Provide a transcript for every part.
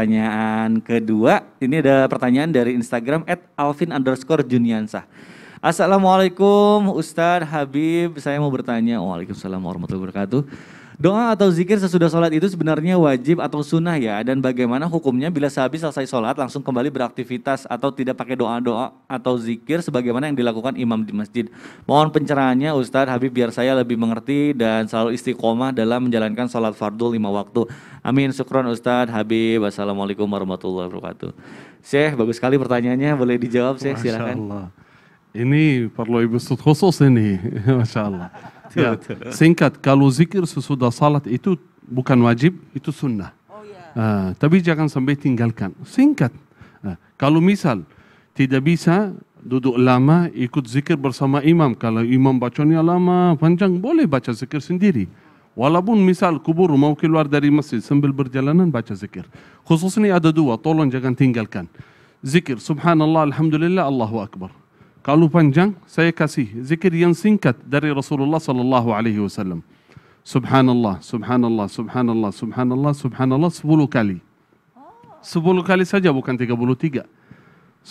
Pertanyaan kedua, ini ada pertanyaan dari Instagram at alvin underscore juniansah. Assalamualaikum Ustadz Habib, saya mau bertanya. Waalaikumsalam warahmatullahi wabarakatuh. Doa atau zikir sesudah sholat itu sebenarnya wajib atau sunnah ya? Dan bagaimana hukumnya bila sehabis selesai sholat langsung kembali beraktivitas atau tidak pakai doa-doa atau zikir sebagaimana yang dilakukan imam di masjid? Mohon pencerahannya Ustadz Habib biar saya lebih mengerti dan selalu istiqomah dalam menjalankan sholat fardu lima waktu. Amin. Syukron Ustadz Habib. Wassalamualaikum warahmatullahi wabarakatuh. Syekh, bagus sekali pertanyaannya. Boleh dijawab Syekh, silahkan Ini perlu ibu khusus ini. Masya Allah. Ya. Betul, Singkat, kalau zikir sesudah salat itu bukan wajib, itu sunnah. Oh, yeah. Ya. uh, tapi jangan sampai tinggalkan. Singkat. Uh, kalau misal tidak bisa duduk lama ikut zikir bersama imam. Kalau imam bacanya lama, panjang, boleh baca zikir sendiri. Walaupun misal kubur mau keluar dari masjid sambil berjalanan baca zikir. Khususnya ada dua, tolong jangan tinggalkan. Zikir, subhanallah, alhamdulillah, Allahu Akbar. قالوا بانجان سيكاسي ذكر ينسينكت دري رسول الله صلى الله عليه وسلم سبحان الله سبحان الله سبحان الله سبحان الله سبحان الله سبولو كالي سبولو كالي سجابو كانت قبلو تيجا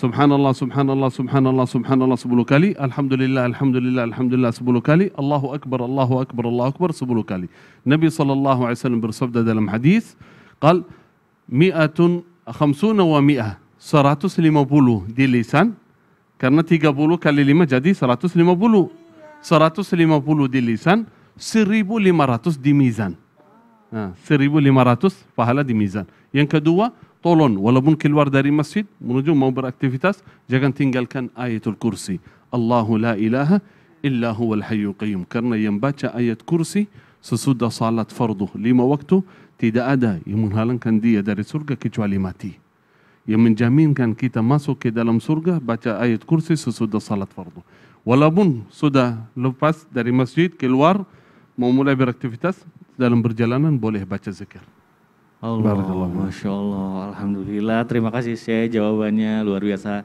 سبحان الله سبحان الله سبحان الله سبحان الله سبولو كالي الحمد لله الحمد لله الحمد لله سبولو كالي الله أكبر الله أكبر الله أكبر سبولو كالي نبي صلى الله عليه وسلم برصفدة دلم حديث قال مئة خمسون ومئة صراتوس لما بولو دي لسان Karena tiga 30 kali lima jadi seratus Seratus lima lima 150 di lisan, seribu lima ratus di mizan. Seribu lima ratus pahala di mizan. Yang kedua, tolong walaupun keluar dari masjid menuju mau beraktivitas, jangan tinggalkan ayatul kursi. Allahu la ilaha illa huwal hayyul qayyum. Karena yang baca ayat kursi sesudah salat farduh lima waktu tidak ada yang menghalangkan dia dari surga kecuali mati. yang menjaminkan kita masuk ke dalam surga baca ayat kursi sesudah salat fardu. Walaupun sudah lepas dari masjid keluar mau mulai beraktivitas dalam perjalanan boleh baca zikir. Allah, Masya Allah, Alhamdulillah. Terima kasih saya jawabannya luar biasa.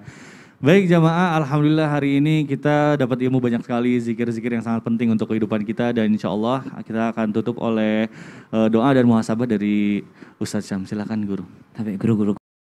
Baik jamaah, Alhamdulillah hari ini kita dapat ilmu banyak sekali zikir-zikir yang sangat penting untuk kehidupan kita dan insya Allah kita akan tutup oleh eh, doa dan muhasabah dari Ustadz Syam. silahkan guru. Tapi guru-guru